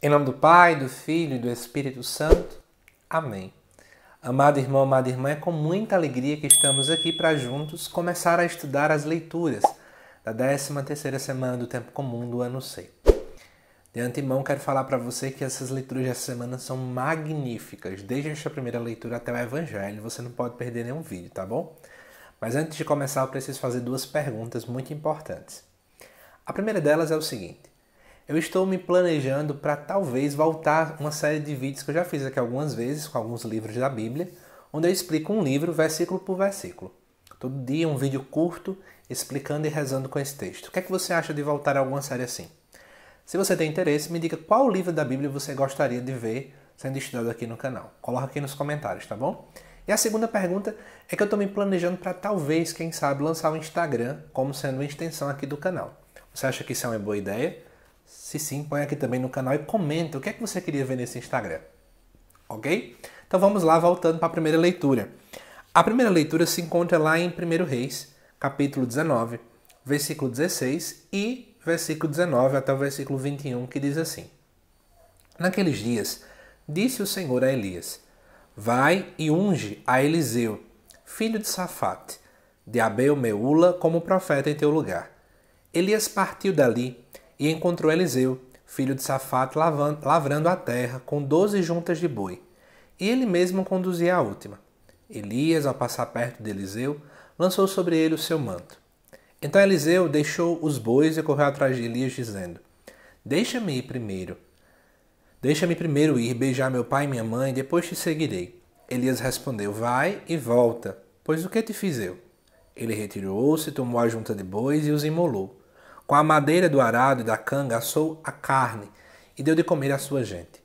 Em nome do Pai, do Filho e do Espírito Santo. Amém. Amado irmão, amada irmã, é com muita alegria que estamos aqui para juntos começar a estudar as leituras da 13 terceira semana do Tempo Comum do Ano C. De antemão, quero falar para você que essas leituras dessa semana são magníficas. Desde a sua primeira leitura até o Evangelho, você não pode perder nenhum vídeo, tá bom? Mas antes de começar, eu preciso fazer duas perguntas muito importantes. A primeira delas é o seguinte: eu estou me planejando para talvez voltar uma série de vídeos que eu já fiz aqui algumas vezes com alguns livros da Bíblia, onde eu explico um livro versículo por versículo. Todo dia um vídeo curto explicando e rezando com esse texto. O que é que você acha de voltar a alguma série assim? Se você tem interesse, me diga qual livro da Bíblia você gostaria de ver sendo estudado aqui no canal. Coloca aqui nos comentários, tá bom? E a segunda pergunta é que eu estou me planejando para talvez, quem sabe, lançar o um Instagram como sendo uma extensão aqui do canal. Você acha que isso é uma boa ideia? Se sim, põe aqui também no canal e comenta o que é que você queria ver nesse Instagram. Ok? Então vamos lá, voltando para a primeira leitura. A primeira leitura se encontra lá em 1 Reis, capítulo 19, versículo 16 e versículo 19 até o versículo 21, que diz assim: Naqueles dias, disse o Senhor a Elias: Vai e unge a Eliseu, filho de Safate, de Abel Meula, como profeta em teu lugar. Elias partiu dali e encontrou Eliseu, filho de Safate, lavrando a terra com doze juntas de boi, e ele mesmo conduzia a última. Elias, ao passar perto de Eliseu, lançou sobre ele o seu manto. Então Eliseu deixou os bois e correu atrás de Elias, dizendo: Deixa-me ir primeiro. Deixa-me primeiro ir beijar meu pai e minha mãe, depois te seguirei. Elias respondeu: Vai e volta, pois o que te fiz eu? Ele retirou-se, tomou a junta de bois e os imolou. Com a madeira do arado e da canga assou a carne e deu de comer à sua gente.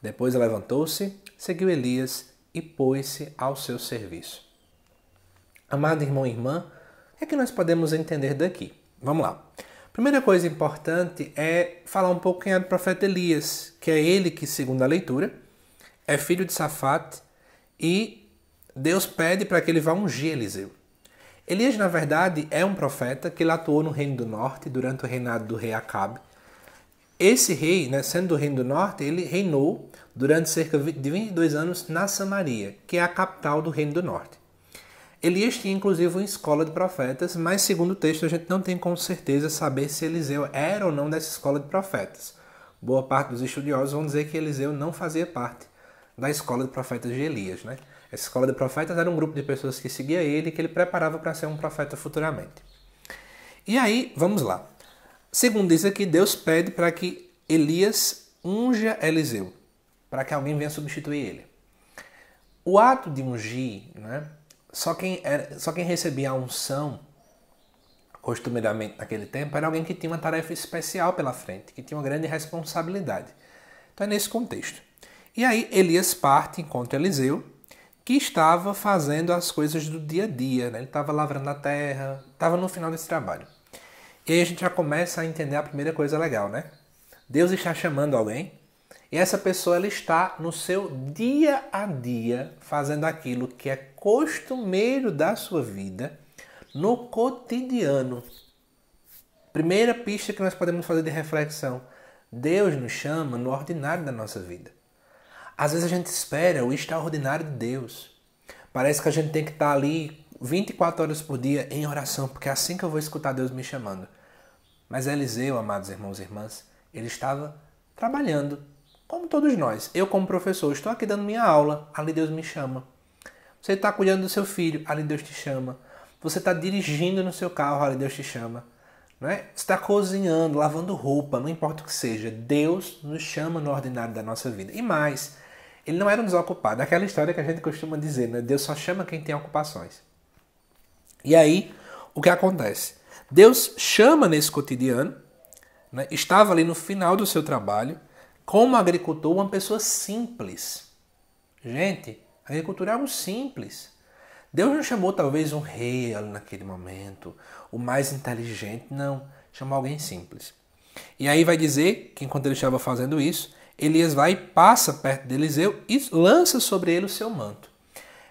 Depois levantou-se, seguiu Elias e pôs-se ao seu serviço. Amado irmão e irmã, é que nós podemos entender daqui. Vamos lá. Primeira coisa importante é falar um pouco quem é o profeta Elias, que é ele que, segundo a leitura, é filho de Safate e Deus pede para que ele vá ungir Eliseu. Elias, na verdade, é um profeta que ele atuou no Reino do Norte durante o reinado do rei Acabe. Esse rei, né, sendo do Reino do Norte, ele reinou durante cerca de 22 anos na Samaria, que é a capital do Reino do Norte. Elias tinha inclusive uma escola de profetas, mas segundo o texto a gente não tem com certeza saber se Eliseu era ou não dessa escola de profetas. Boa parte dos estudiosos vão dizer que Eliseu não fazia parte da escola de profetas de Elias, né? Essa escola de profetas era um grupo de pessoas que seguia ele e que ele preparava para ser um profeta futuramente. E aí, vamos lá. Segundo diz aqui, Deus pede para que Elias unja Eliseu, para que alguém venha substituir ele. O ato de ungir, né, só, quem era, só quem recebia a unção, costumeiramente naquele tempo, era alguém que tinha uma tarefa especial pela frente, que tinha uma grande responsabilidade. Então é nesse contexto. E aí Elias parte, encontra Eliseu, que estava fazendo as coisas do dia a dia, né? ele estava lavrando a terra, estava no final desse trabalho. E aí a gente já começa a entender a primeira coisa legal, né? Deus está chamando alguém e essa pessoa ela está no seu dia a dia fazendo aquilo que é costumeiro da sua vida no cotidiano. Primeira pista que nós podemos fazer de reflexão: Deus nos chama no ordinário da nossa vida. Às vezes a gente espera o extraordinário de Deus. Parece que a gente tem que estar ali 24 horas por dia em oração, porque é assim que eu vou escutar Deus me chamando. Mas Eliseu, amados irmãos e irmãs, ele estava trabalhando, como todos nós. Eu, como professor, estou aqui dando minha aula, ali Deus me chama. Você está cuidando do seu filho, ali Deus te chama. Você está dirigindo no seu carro, ali Deus te chama. Não é? Você está cozinhando, lavando roupa, não importa o que seja, Deus nos chama no ordinário da nossa vida. E mais, ele não era um desocupado. Aquela história que a gente costuma dizer, né? Deus só chama quem tem ocupações. E aí, o que acontece? Deus chama nesse cotidiano, né? estava ali no final do seu trabalho, como agricultor, uma pessoa simples. Gente, agricultura é algo simples. Deus não chamou talvez um rei ali naquele momento, o mais inteligente, não. Chamou alguém simples. E aí vai dizer que enquanto ele estava fazendo isso, Elias vai e passa perto de Eliseu e lança sobre ele o seu manto.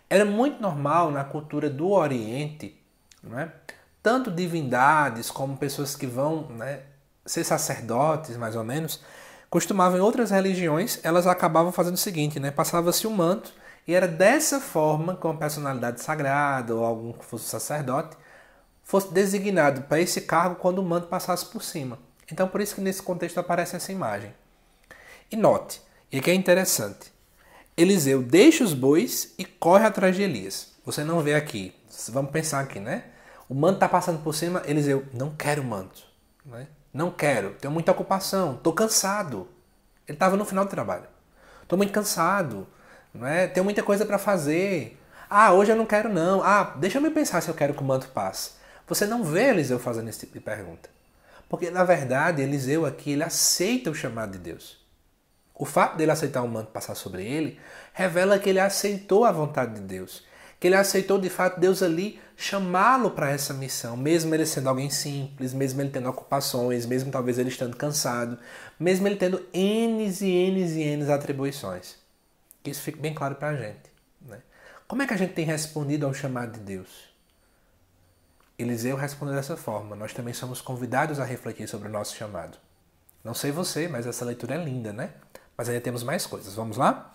Era muito normal na cultura do Oriente, né, tanto divindades como pessoas que vão né, ser sacerdotes, mais ou menos, costumavam em outras religiões, elas acabavam fazendo o seguinte, né, passava-se o um manto e era dessa forma que uma personalidade sagrada ou algum que fosse sacerdote fosse designado para esse cargo quando o manto passasse por cima. Então, por isso que nesse contexto aparece essa imagem. E note, e aqui é interessante, Eliseu deixa os bois e corre atrás de Elias. Você não vê aqui, vamos pensar aqui, né? O manto está passando por cima, Eliseu, não quero o manto. Né? Não quero, tenho muita ocupação, estou cansado. Ele estava no final do trabalho. Estou muito cansado, né? tenho muita coisa para fazer. Ah, hoje eu não quero não. Ah, deixa eu me pensar se eu quero que o manto passe. Você não vê Eliseu fazendo esse tipo de pergunta. Porque, na verdade, Eliseu aqui, ele aceita o chamado de Deus. O fato dele aceitar o manto passar sobre ele revela que ele aceitou a vontade de Deus, que ele aceitou de fato Deus ali chamá-lo para essa missão, mesmo ele sendo alguém simples, mesmo ele tendo ocupações, mesmo talvez ele estando cansado, mesmo ele tendo N's e N's e N's atribuições. Que isso fique bem claro para a gente. Né? Como é que a gente tem respondido ao chamado de Deus? Eliseu respondeu dessa forma. Nós também somos convidados a refletir sobre o nosso chamado. Não sei você, mas essa leitura é linda, né? Mas ainda temos mais coisas. Vamos lá?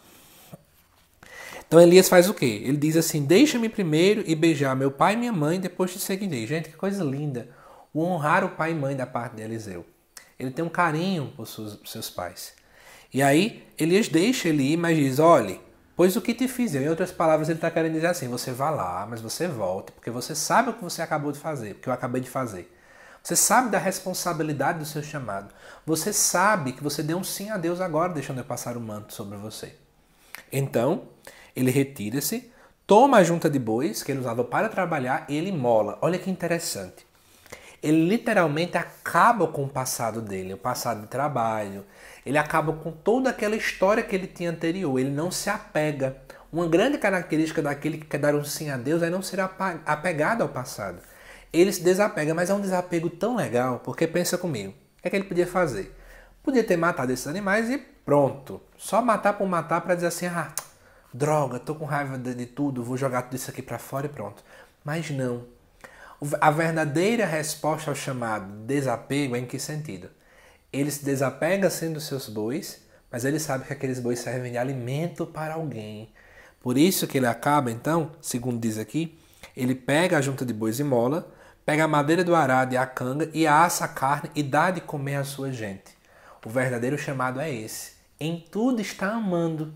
Então Elias faz o quê? Ele diz assim: Deixa-me primeiro e beijar meu pai e minha mãe, depois te seguirei. Gente, que coisa linda! O honrar o pai e mãe da parte de Eliseu. Ele tem um carinho por seus, seus pais. E aí Elias deixa ele ir, mas diz: Olhe, pois o que te fiz eu. Em outras palavras, ele está querendo dizer assim: Você vá lá, mas você volte, porque você sabe o que você acabou de fazer, porque eu acabei de fazer. Você sabe da responsabilidade do seu chamado. Você sabe que você deu um sim a Deus agora, deixando eu passar o manto sobre você. Então, ele retira-se, toma a junta de bois que ele usava para trabalhar e ele mola. Olha que interessante. Ele literalmente acaba com o passado dele, o passado de trabalho. Ele acaba com toda aquela história que ele tinha anterior. Ele não se apega. Uma grande característica daquele que quer dar um sim a Deus é não ser apegado ao passado ele se desapega, mas é um desapego tão legal, porque pensa comigo, o que, é que ele podia fazer? Podia ter matado esses animais e pronto. Só matar por matar para dizer assim, ah, droga, tô com raiva de tudo, vou jogar tudo isso aqui para fora e pronto. Mas não. A verdadeira resposta ao chamado desapego é em que sentido? Ele se desapega assim dos seus bois, mas ele sabe que aqueles bois servem de alimento para alguém. Por isso que ele acaba, então, segundo diz aqui, ele pega a junta de bois e mola, Pega a madeira do arado e a canga e assa a carne e dá de comer à sua gente. O verdadeiro chamado é esse. Em tudo está amando.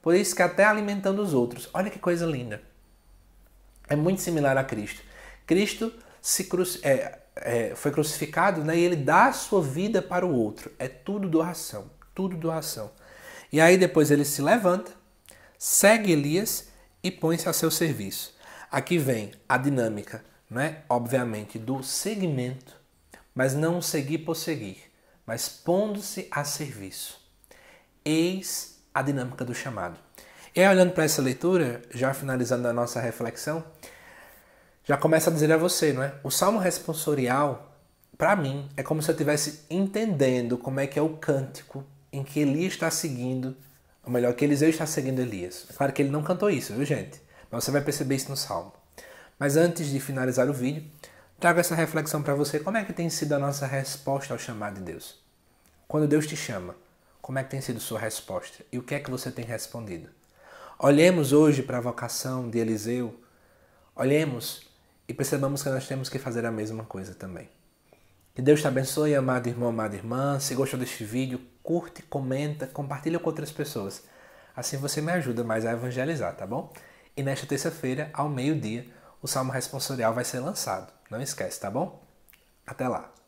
Por isso que até alimentando os outros. Olha que coisa linda. É muito similar a Cristo. Cristo se cruci é, é, foi crucificado né, e ele dá a sua vida para o outro. É tudo doação. Tudo doação. E aí depois ele se levanta, segue Elias e põe-se a seu serviço. Aqui vem a dinâmica é? obviamente, do segmento, mas não seguir por seguir, mas pondo-se a serviço. Eis a dinâmica do chamado. E aí, olhando para essa leitura, já finalizando a nossa reflexão, já começa a dizer a você, não é? O salmo responsorial, para mim, é como se eu estivesse entendendo como é que é o cântico em que Elias está seguindo, ou melhor, que Eliseu está seguindo Elias. Claro que ele não cantou isso, viu, gente? Mas você vai perceber isso no salmo. Mas antes de finalizar o vídeo, trago essa reflexão para você. Como é que tem sido a nossa resposta ao chamado de Deus? Quando Deus te chama, como é que tem sido sua resposta? E o que é que você tem respondido? Olhemos hoje para a vocação de Eliseu, olhemos e percebamos que nós temos que fazer a mesma coisa também. Que Deus te abençoe, amado irmão, amada irmã. Se gostou deste vídeo, curte, comenta, compartilha com outras pessoas. Assim você me ajuda mais a evangelizar, tá bom? E nesta terça-feira, ao meio-dia, o Salmo Responsorial vai ser lançado. Não esquece, tá bom? Até lá!